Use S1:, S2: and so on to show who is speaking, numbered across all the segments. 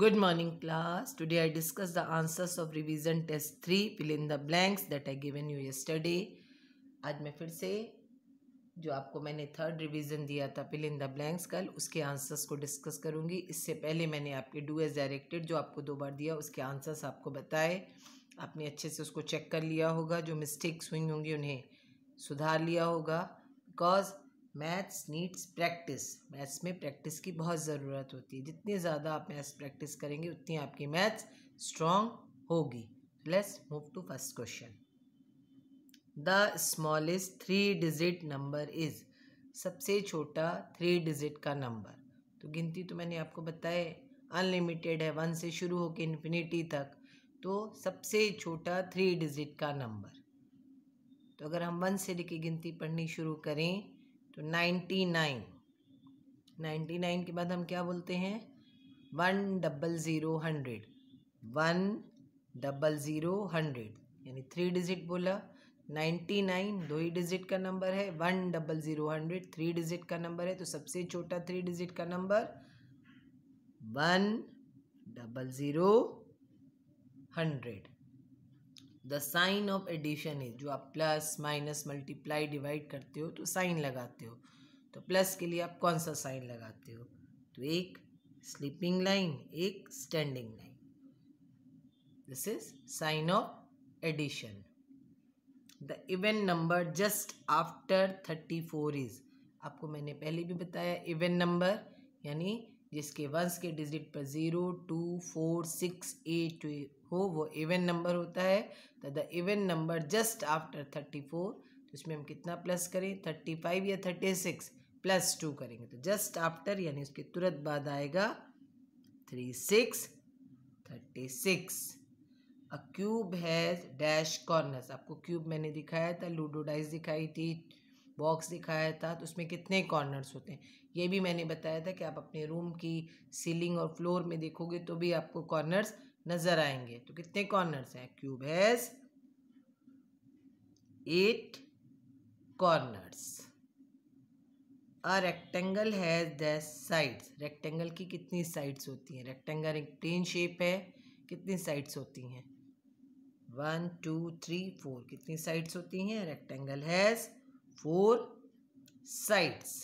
S1: Good morning class. Today I discuss the answers of revision test 3 fill in the blanks that I given you yesterday. आज मैं फिर से जो आपको मैंने थर्ड रिवीजन दिया था फिल इन द ब्लैंक्स कल उसके आंसर्स को डिस्कस करूंगी इससे पहले मैंने आपके डू एज डायरेक्टेड जो आपको दो बार दिया उसके आंसर्स आपको बताए आपने अच्छे से उसको चेक कर लिया होगा जो मिस्टेक्स हुई होंगी उन्हें सुधार लिया होगा because maths needs practice maths में प्रैक्टिस की बहुत ज़रूरत होती है जितनी ज़्यादा आप मैथ्स प्रैक्टिस करेंगे उतनी आपकी मैथ्स स्ट्रॉन्ग होगी let's move to first question the smallest three digit number is सबसे छोटा थ्री डिजिट का नंबर तो गिनती तो मैंने आपको बताए अनलिमिटेड है वन से शुरू होकर इन्फिनिटी तक तो सबसे छोटा थ्री डिजिट का नंबर तो अगर हम वन से लेके गिनती पढ़नी शुरू करें तो नाइन्टी नाइन नाइन्टी नाइन के बाद हम क्या बोलते हैं one double zero hundred one double zero hundred यानी थ्री डिजिट बोला नाइन्टी नाइन दो ही डिजिट का नंबर है one double zero hundred three digit का नंबर है तो सबसे छोटा थ्री डिजिट का number one double zero hundred the sign of addition is जो आप प्लस माइनस मल्टीप्लाई डिवाइड करते हो तो साइन लगाते हो तो प्लस के लिए आप कौन सा साइन लगाते हो तो एक स्लीपिंग लाइन एक standing line this is sign of addition the even number just after thirty four is आपको मैंने पहले भी बताया इवन नंबर यानी जिसके वंश के डिजिट पर zero two four six eight हो वो इवन नंबर होता है तो the even number just after thirty four तो इसमें हम कितना प्लस करें थर्टी फाइव या थर्टी सिक्स प्लस टू करेंगे तो जस्ट आफ्टर यानी उसके तुरंत बाद आएगा three six thirty six a cube has dash corners आपको क्यूब मैंने दिखाया था लूडो डाइस दिखाई थी बॉक्स दिखाया था तो उसमें कितने कॉर्नर्स होते हैं ये भी मैंने बताया था कि आप अपने रूम की सीलिंग और फ्लोर में देखोगे तो भी आपको कॉर्नर्स नज़र आएंगे तो कितने कॉर्नर्स हैं cube has eight corners a rectangle has the sides rectangle की कितनी साइड्स होती हैं रेक्टेंगल एक प्लेन शेप है कितनी साइड्स होती हैं वन टू थ्री फोर कितनी साइड्स होती हैं rectangle has four sides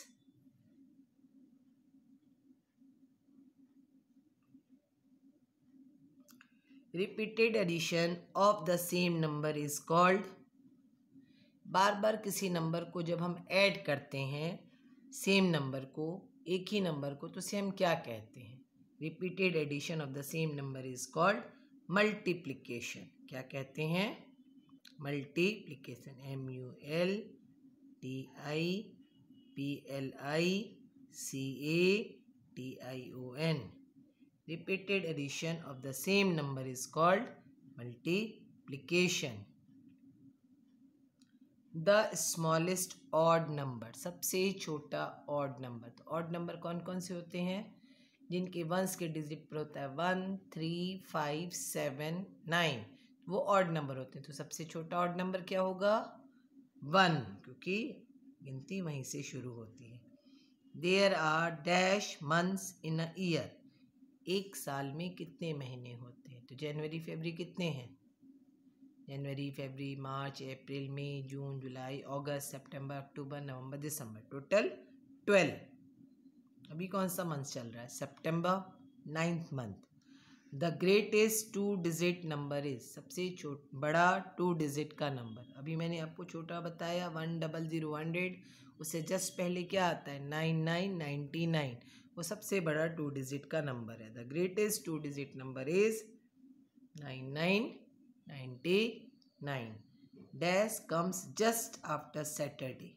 S1: repeated addition of the same number is called बार बार किसी नंबर को जब हम ऐड करते हैं सेम नंबर को एक ही नंबर को तो सेम क्या कहते हैं repeated addition of the same number is called multiplication क्या कहते हैं multiplication M U L T I P L I C A T I O N repeated addition of the same number is called multiplication the smallest odd number सबसे छोटा odd number तो odd number कौन कौन से होते हैं जिनके once के डिजिट पर होता है one three five seven nine वो ऑड नंबर होते हैं तो सबसे छोटा ऑड नंबर क्या होगा वन क्योंकि गिनती वहीं से शुरू होती है there are dash months in a year एक साल में कितने महीने होते हैं तो जनवरी फेबरी कितने हैं जनवरी फेबरी मार्च अप्रैल मई जून जुलाई अगस्त सितंबर अक्टूबर नवंबर दिसंबर टोटल ट्वेल्व अभी कौन सा मंथ चल रहा है सितंबर ninth month the greatest two digit number is सबसे छोट बड़ा टू डिजिट का नंबर अभी मैंने आपको छोटा बताया वन डबल ज़ीरो हंड्रेड उससे जस्ट पहले क्या आता है नाइन नाइन नाइन्टी नाइन वो सबसे बड़ा टू डिजिट का नंबर है the greatest two digit number is nine nine ninety nine dash comes just after Saturday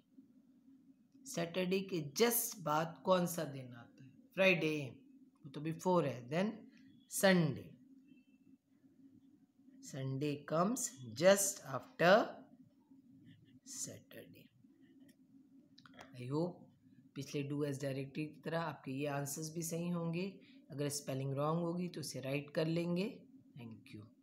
S1: Saturday के जस्ट बाद कौन सा दिन आता है फ्राइडे वो तो बिफोर है then Sunday. Sunday comes just after Saturday. I hope पिछले डू एज डायरेक्टरी की तरह आपके ये आंसर्स भी सही होंगे अगर स्पेलिंग रॉन्ग होगी तो उसे राइट कर लेंगे थैंक यू